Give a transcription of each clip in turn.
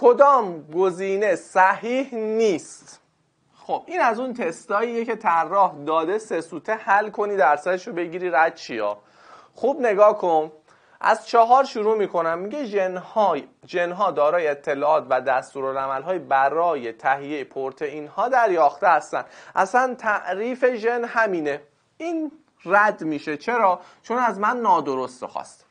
کدام گزینه صحیح نیست خب این از اون تستاییه که طراح داده سه سوته حل کنی درصدش رو بگیری رد چیا خوب نگاه کن از چهار شروع میکنم میگه جنها, جنها دارای اطلاعات و دستورالعملهای برای تهیه پروتئین ها دریافته هستند اصلا تعریف ژن همینه این رد میشه چرا چون از من نادرست خواسته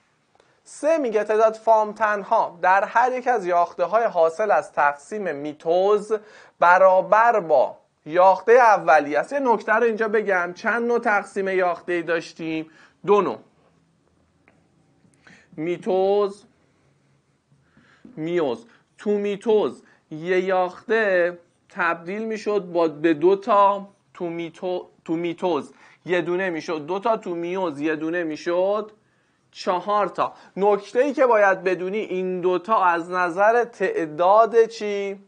سه میگه تعداد فام تنها در هر یک از یاخته های حاصل از تقسیم میتوز برابر با یاخته اولی است یه نکته رو اینجا بگم چند نوع تقسیم یاخته ای داشتیم دو نوع میتوز میوز تو میتوز یه یاخته تبدیل میشد با به دو تا تو, میتو... تو میتوز یه دونه میشد دو تا تو میوز یه دونه میشد چهار تا نکته ای که باید بدونی این دوتا از نظر تعداد چی؟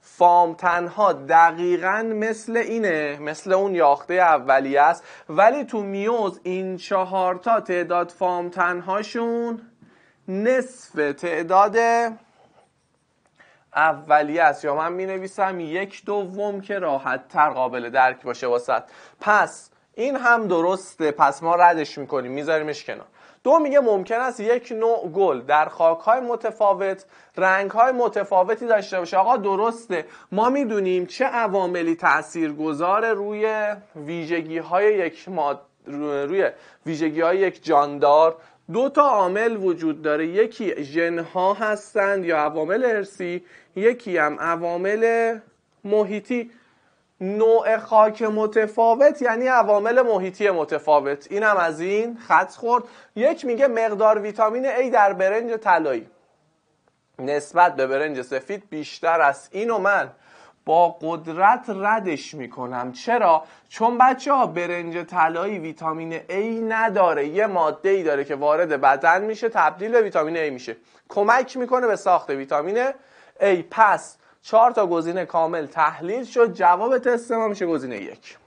فام تنها دقیقا مثل اینه مثل اون یاخته اولیه است ولی تو میوز این چهار تا تعداد فام تنهاشون نصف تعداد اولیه است یا من می نویسم یک دوم که راحت تر قابل درک باشه واسط پس این هم درسته پس ما ردش میکنیم میذاریمش کنار دو میگه ممکن است یک نوع گل در خاکهای متفاوت رنگهای متفاوتی داشته باشه آقا درسته ما میدونیم چه عواملی تاثیرگذار روی ویژگی های یک ماد... روی ویژگی های یک جاندار دو تا عامل وجود داره یکی جنها هستند یا عوامل ارسی یکی هم عوامل محیطی نوع خاک متفاوت یعنی عوامل محیطی متفاوت اینم از این خط خورد یک میگه مقدار ویتامین A در برنج طلایی نسبت به برنج سفید بیشتر است اینو من با قدرت ردش میکنم چرا چون بچه ها برنج طلایی ویتامین A نداره یه ماده ای داره که وارد بدن میشه تبدیل به ویتامین A میشه کمک میکنه به ساخت ویتامین A پس چهار تا گزینه کامل تحلیل شد جواب تست ما میشه گزینه یک